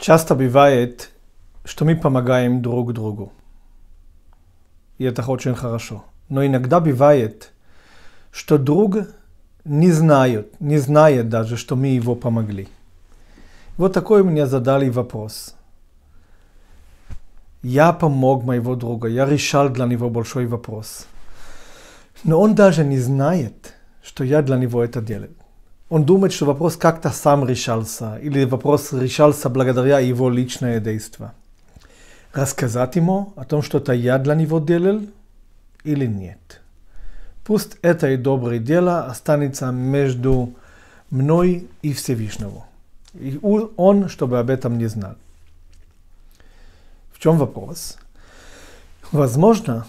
Часто бывает, что мы помогаем друг другу. И это очень хорошо. Но иногда бывает, что друг не знает, не знает даже, что мы его помогли. Вот такой мне задали вопрос. Я помог моего друга, я решал для него большой вопрос. Но он даже не знает, что я для него это делал. Он думает, что вопрос как-то сам решался, или вопрос решался благодаря его личное действие. Рассказать ему о том, что это я для него делал, или нет. Пусть это и доброе дело останется между мной и Всевышнего. И он, чтобы об этом не знал. В чем вопрос? Возможно,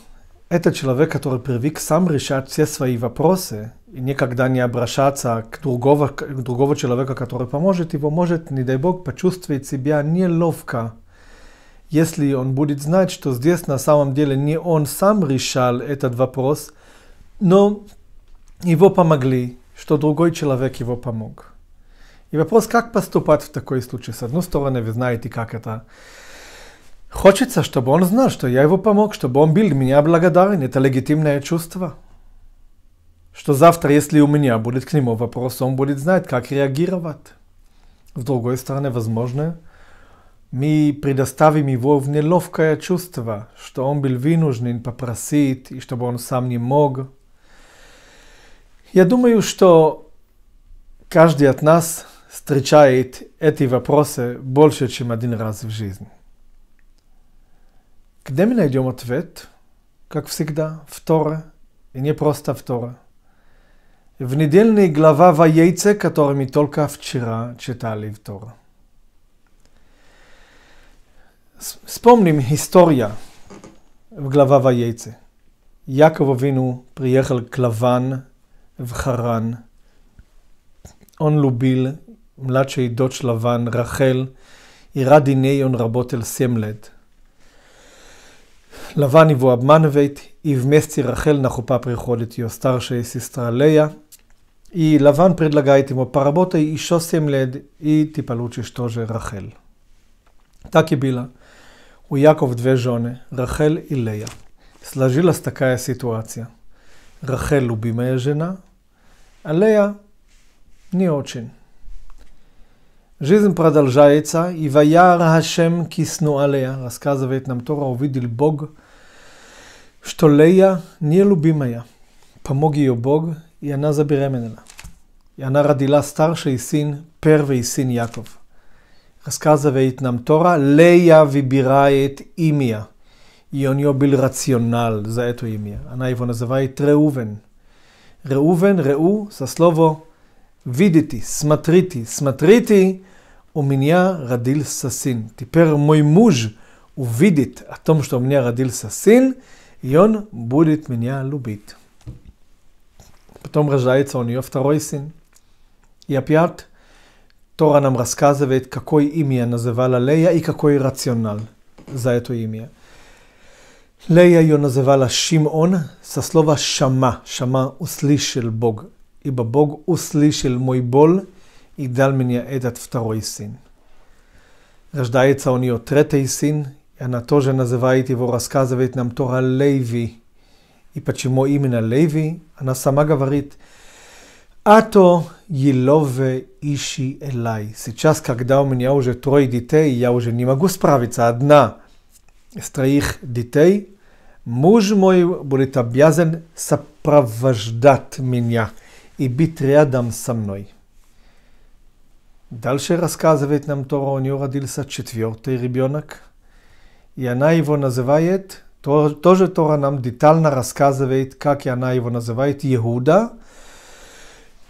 этот человек, который привык сам решать все свои вопросы и никогда не обращаться к другого, к другого человека, который поможет его, может, не дай бог, почувствовать себя неловко, если он будет знать, что здесь на самом деле не он сам решал этот вопрос, но его помогли, что другой человек его помог. И вопрос, как поступать в такой случае? С одной стороны, вы знаете, как это Хочется, чтобы он знал, что я его помог, чтобы он был меня благодарен. Это легитимное чувство. Что завтра, если у меня будет к нему вопрос, он будет знать, как реагировать. С другой стороны, возможно, мы предоставим его в неловкое чувство, что он был вынужден попросить, и чтобы он сам не мог. Я думаю, что каждый от нас встречает эти вопросы больше, чем один раз в жизни. Где мы найдем ответ? Как всегда, в Торе, и не просто в Торе. В недельной глава Ваейце, которую мы только вчера читали в Торе. Вспомним история в глава Ваейце. Яков вину приехал к Лаван в Харан. Он любил младшей дочь Лаван, Рахель, и ради ней он работал семь лет – Лаван его обманывает, и вместе Рахель на хупа приходит ее старшая сестра Лея. И Лаван предлагает ему, поработай еще семь лет, и ты получишь тоже Рахель. Так и было. У Яков две жены, Рахель и Лея. Сложилась такая ситуация. Рахель любимая жена, а Лея не очень. Жизнь продолжается, и ваяр Хашем кисну алея, рассказывает нам Тора, увидел Бог, что Лея нелюбимая. Помог ее Бог, и она забеременела. И она родила старший сын, первый сын Яков. Рассказывает нам Тора, Лея выбирает имя. И у нее был рационал за это имя. Она его называет Реувен. Реувен, Реу, со словом видите, смотрите, смотрите, меня родился сын. Теперь мой муж увидит о том, что у меня родился сын, и он будет меня любить. Потом рождается у нее второй сын. И опять Тора нам рассказывает, какое имя называла Лея и какой рационал за это имя. Лея ее называла Шимон со слова «шама». «Шама» – «услышал Бог». Ибо Бог услышал мой боль и дал мне этот второй сын. Рождается у нее третий сын, и она тоже называет его, рассказывает нам Тора Леви. И почему именно Леви? Она сама говорит, «Ато елове иши элай». Сейчас, когда у меня уже трое детей, я уже не могу справиться одна с троих детей, муж мой будет обязан сопровождать меня и быть рядом со мной. Дальше рассказывает нам Тора, у него родился четвертый ребенок, и она его называет, тоже Тора нам детально рассказывает, как она его называет, Иуда.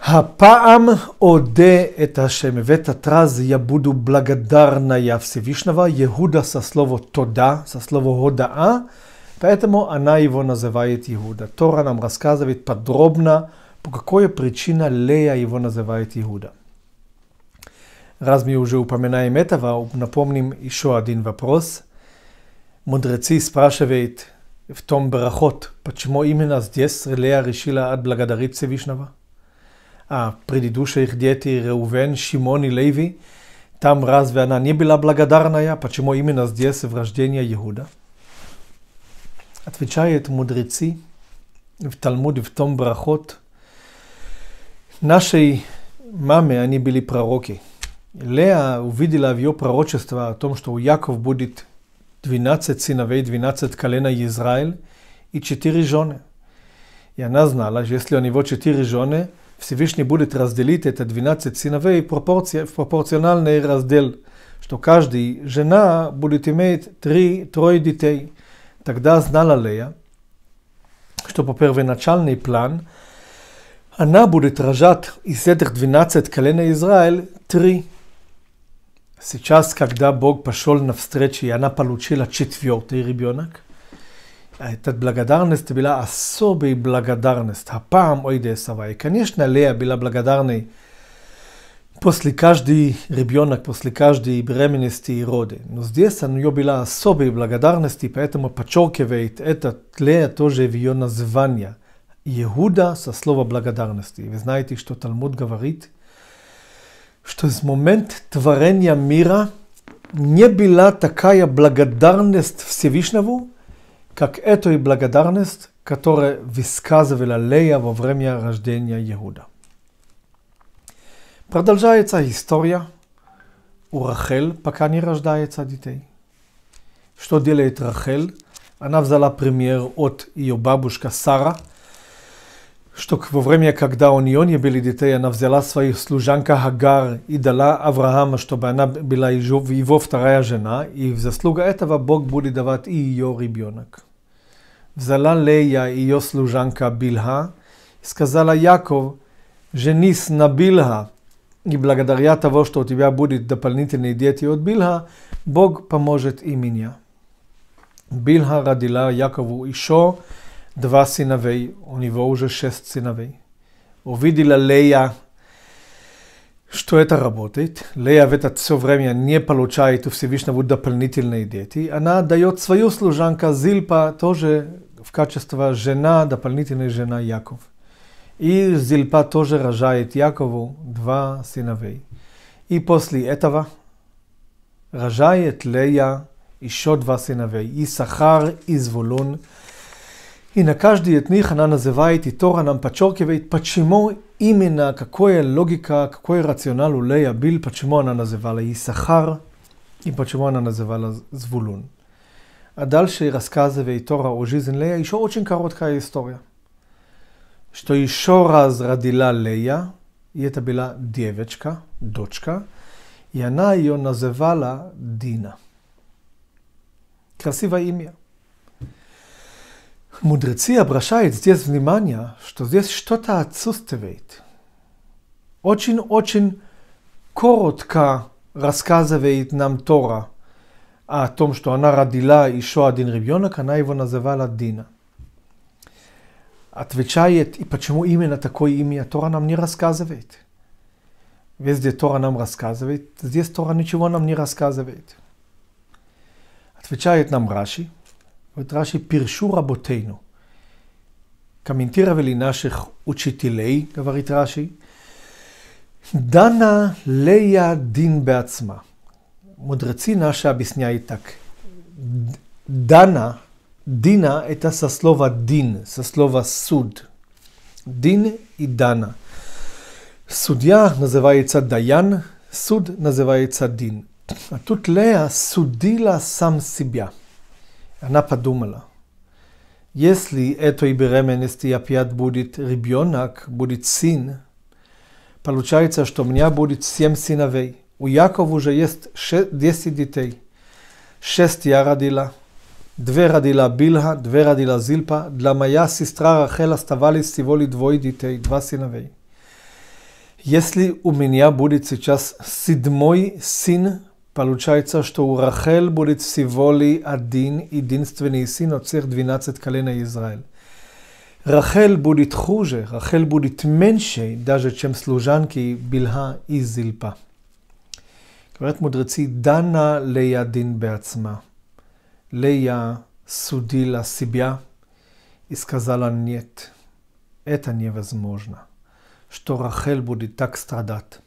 Апаам оде это Ашем. В этот раз я буду благодарна я Всевышнего. Иуда со слово тода, со слово годаа. Поэтому она его называет Иуда. Тора нам рассказывает подробно, по какой причине Лея его называет Иуда. Raz mi уже упоминаем этого, напомним еще один вопрос. Мудрецы спрашивают в том Барахот, почему именно здесь Лея решила отблагодарить Всевышнего? А предыдущие их дети Реувен, Шимон и Леви, там разве она не была благодарная, почему именно здесь в рождении Иуда? Отвечают мудрецы в Талмуде в том Барахот, нашей маме они были пророки – Леа увидела в ее пророчество о том, что у Яков будет 12 сыновей, 12 колена Израиль и 4 жены. И она знала, что если у него 4 жены, Всевышний будет разделить это 12 сыновей в пропорциональный раздел, что каждый жена будет иметь три, трое детей. Тогда знала Лея, что по первоначальный план она будет рожать из этих 12 колена Израиль три. Сейчас, когда Бог пошел навстречу, и она получила четвертый ребенок, а эта благодарность была особой благодарность. А ой, ойдесова. И, конечно, Лея была благодарной после каждой ребенок, после каждой беременности и роды. Но здесь у нее была особой благодарности, поэтому подчеркивает этот Лея тоже в ее название. Иуда со слова благодарности. Вы знаете, что Талмуд говорит – Што je момент тварення мира не была такая благодарность Всевышнему, как ето и благодарность, которую высказывала Лея во время рождения Иуда. Продолжается история у Рахель, пока не рождается детей. Что делает Рахель? Она взяла пример от ее бабушка Сара, что во время, когда у нее не были детей, она взяла свою служанка Хагар и дала Авраама, чтобы она была его, его вторая жена, и в заслуга этого Бог будет давать и ее ребенок. Взяла Лея ее служанка Билха и сказала Яков, женись на Билха и благодаря того, что у тебя будет дополнительные дети от Билха Бог поможет и меня. Билха родила Якову еще два сыновей, у него уже шесть сыновей. Увидела Лея, что это работает. Лея в это все время не получает у Всевышнего дополнительные дети. Она дает свою служанку Зильпа тоже в качестве жена, дополнительная жена Яков. И Зильпа тоже рожает Якову два сыновей. И после этого рожает Лея еще два сыновей. Исахар и Зволун. И на каждый от них она называет и Тора нам подчеркивает, почему именно, какая логика, какой рационал у Лея был, почему она называла Исахар и почему она называла Звулун. А дальше рассказывает Тора о жизни Лея еще очень короткая история, что еще раз родила Лея, и это была девочка, дочка, и она ее называла Дина. Красивое имя. Мудрецы обращают здесь внимание, что здесь что-то отсутствует. Очень-очень коротко рассказывает нам Тора о том, что она родила еще один ребенок, она его называла Дина. Отвечает, и почему именно такое имя Тора нам не рассказывает. Везде Тора нам рассказывает, здесь Тора ничего нам не рассказывает. Отвечает нам Раши – את רש"י, פירשו רבותינו. קמינטירה ולינשך וצ'יטילי, גברית רש"י, דנה ליה דין בעצמה. מודרצינה בשניה איתק. דנה, דינה את הססלובה דין, ססלובה סוד. היא דנה. и נזבה יצא דיין, Даян, נזבה יצא דין. А тут סודי לה סם סיביה. Она подумала, если этой беременности опять будет ребенок, будет сын, получается, что у меня будет семь сыновей. У Якова уже есть десять детей. Шесть я родила, две родила Билха, две родила Зильпа. Для моя сестра Рахел оставались всего лишь двое детей, два сыновей. Если у меня будет сейчас седьмой сын, Получается, что у Рахель будет всего ли один единственный сын от всех 12 колена Израиля. Рахель будет хуже, Рахель будет меньше, даже чем служанки Бильха и Зильпа. говорят мудрецы, дана Лея дин беацма. Лея судила себя и сказала нет, это невозможно, что Рахель будет так страдать.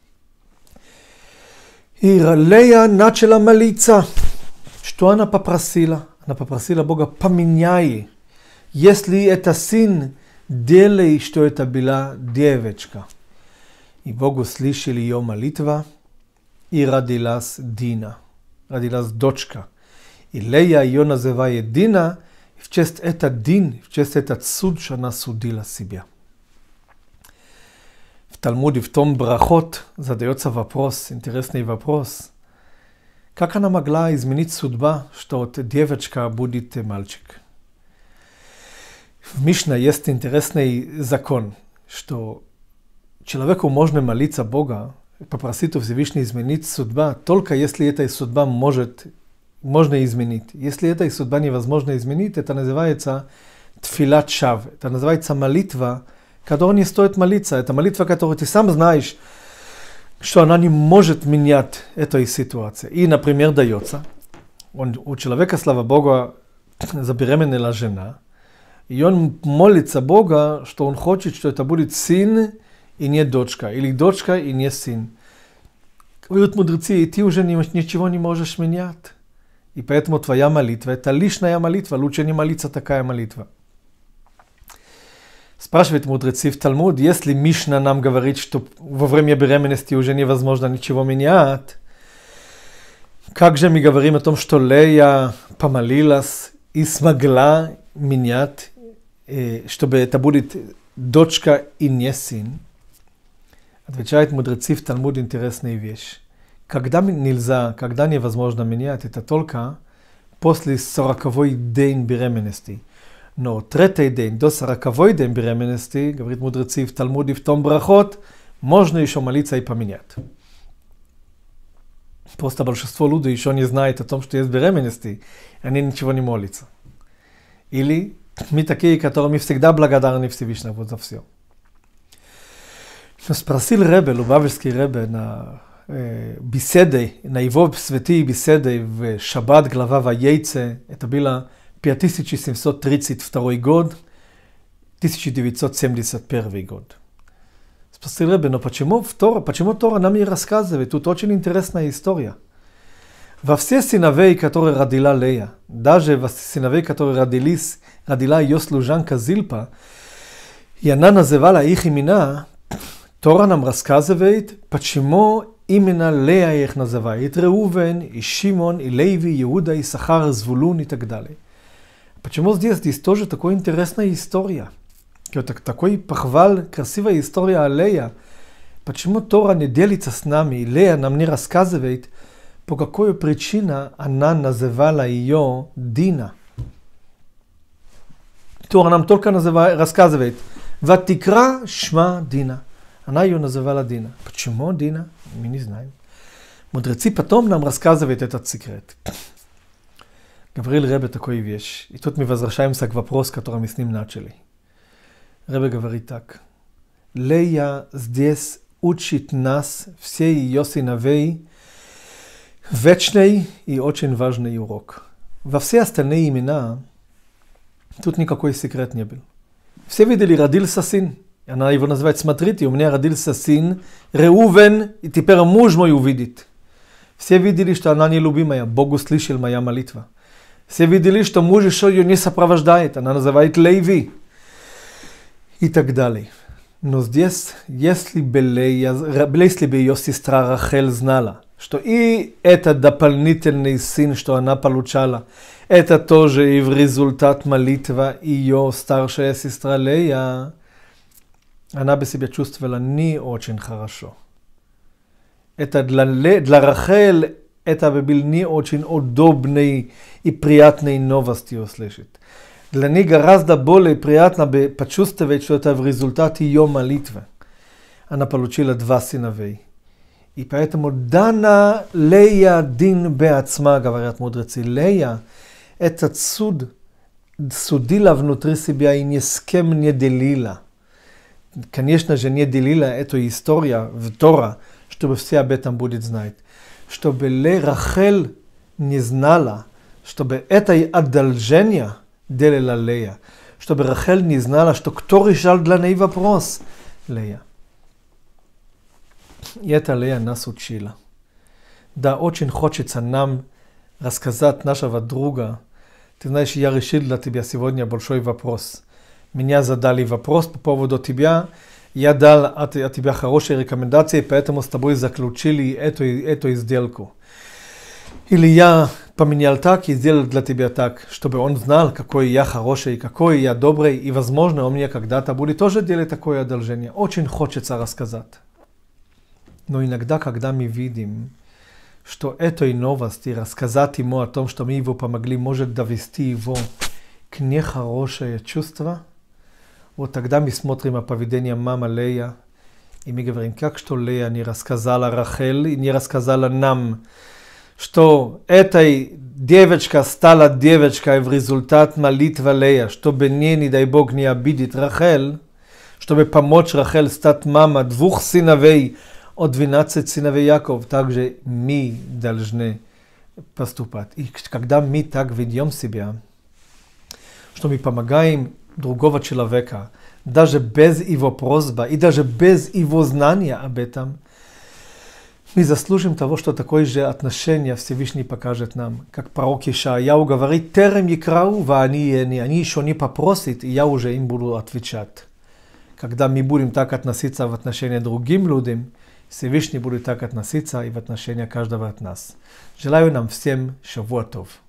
Иралея начала молиться, что она попросила. Она попросила Бога, поменяй, если это сын, делай, что это была девочка. И Бог услышал ее молитва, и родилась Дина, родилась дочка. И Лея ее называет Дина, в честь это Дин, в честь этот суд, что она судила себя. Талмуд в том брахот задается вопрос, интересный вопрос. Как она могла изменить судьба, что от девочка будет мальчик? В Мишне есть интересный закон, что человеку можно молиться Бога, попросить у Всевышнего изменить судьба, только если эта судьба может, можно изменить. Если эта судьба невозможно изменить, это называется тфилат шав, это называется молитва, которой не стоит молиться. Это молитва, которую ты сам знаешь, что она не может менять этой ситуации. И, например, дается. Он, у человека, слава Богу, забеременела жена. И он молится Бога, что он хочет, что это будет сын и не дочка. Или дочка и не сын. Говорят мудрецы, и ты уже ничего не можешь менять. И поэтому твоя молитва, это лишняя молитва, лучше не молиться такая молитва. Спрашивает мудрецы в Талмуд, если Мишна нам говорит, что во время беременности уже невозможно ничего менять, как же мы говорим о том, что Лея помолилась и смогла менять, э, чтобы это будет дочка и не сын? Отвечает мудрецы в Талмуд интересная вещь. Когда нельзя, когда невозможно менять, это только после 40 день беременности – no trete den dosara kavoidem bremenosti, говорит мудрецы в Талмуде в том брахот, можно еще молиться и поменять. Просто большинство людей еще не знает о том, что есть беременности, и они ничего не молятся. Или мы такие, которым всегда благодарны Всевышнему за все. Но спросил Ребе, Лубавельский Ребе, на беседе, на его святые беседы в Шаббат, глава Ваейце, это было 1732 год, 1971 год. Спросил Ребе, но почему, в Тора, почему Тора нам не рассказывает? Тут очень интересная история. Во все сыновей, которые родила Лея, даже во сыновей, которые родились, родила ее служанка Зильпа, и она называла их имена, Тора нам рассказывает, почему именно Лея их называет, Реувен, и Шимон, и Леви, Иуда, и Сахар, Звулун и так далее. Почему здесь, здесь тоже такая интересная история? Так, такой похвал, красивая история о Лея. Почему Тора не делится с нами, и Лея нам не рассказывает, по какой причине она называла ее Дина? Тора нам только называет, рассказывает, «Ватикра шма Дина». Она ее называла Дина. Почему Дина? Мы не знаем. Мудрецы потом нам рассказывают этот секрет. Gavril Rebe tako i vješ. I тут ми возвращаемся к вопрос, который мы с ним начали. Ребе говорит так. Лея здесь учит нас, все ее сыновей, вечный и очень важный урок. Во все остальные имена тут никакой секрет не был. Все видели, родился сын. Она его называет, смотрите, у меня родился сын, Реувен, и теперь муж мой увидит. Все видели, что она нелюбимая, Бог услышал моя молитва. Все видели, что муж еще ее не сопровождает. Она называет Леви. И так далее. Но здесь, если бы, Лея, если бы ее сестра Рахель знала, что и этот дополнительный сын, что она получала, это тоже и в результат молитва ее старшая сестра Лея, она бы себя чувствовала не очень хорошо. Это для, для Рахель это был не очень удобной и приятной новости услышать. Для них гораздо более приятно бы почувствовать, что это в результате ее молитвы. Она получила два сыновей. И поэтому «Дана Лея дин беацма», говорят мудрецы. Лея – этот суд судила внутри себя и ни с кем не делила. Конечно же, не делила эту историю в Тора, чтобы все об этом будет знать чтобы Ле рахел не знала, чтобы это одолжение делала Лея, чтобы Рахель не знала, что кто решал для ней вопрос, Лея. И это Лея нас учила. Да, очень хочется нам рассказать нашего друга, ты знаешь, я решил для тебя сегодня большой вопрос. Меня задали вопрос по поводу тебя, я дал от, от тебя хорошие рекомендации, поэтому с тобой заключили эту, эту сделку. Или я поменял так и сделал для тебя так, чтобы он знал, какой я хороший, какой я добрый, и, возможно, он мне когда-то будет тоже делать такое одолжение. Очень хочется рассказать. Но иногда, когда мы видим, что этой новости рассказать ему о том, что мы его помогли, может довести его к нехорошее чувство – вот тогда мы смотрим о поведении мамы Лея, и мы говорим, как что Лея не рассказала Рахель, и не рассказала нам, что этой девочка стала девочкой в результат молитвы Лея, чтобы не, не дай Бог, не обидеть Рахель, чтобы помочь Рахель стать мама двух сыновей от 12 сыновей Яков. Также мы должны поступать. И когда мы так ведем себя, что мы помогаем другого человека, даже без его просьбы и даже без его знания об этом, мы заслужим того, что такое же отношение Всевышний покажет нам. Как пророк Ишаяу говорит, «Терем якрау, ва они, они еще не попросят, и я уже им буду отвечать». Когда мы будем так относиться в отношении другим людям, Всевышний будет так относиться и в отношении каждого от нас. Желаю нам всем шавуатов.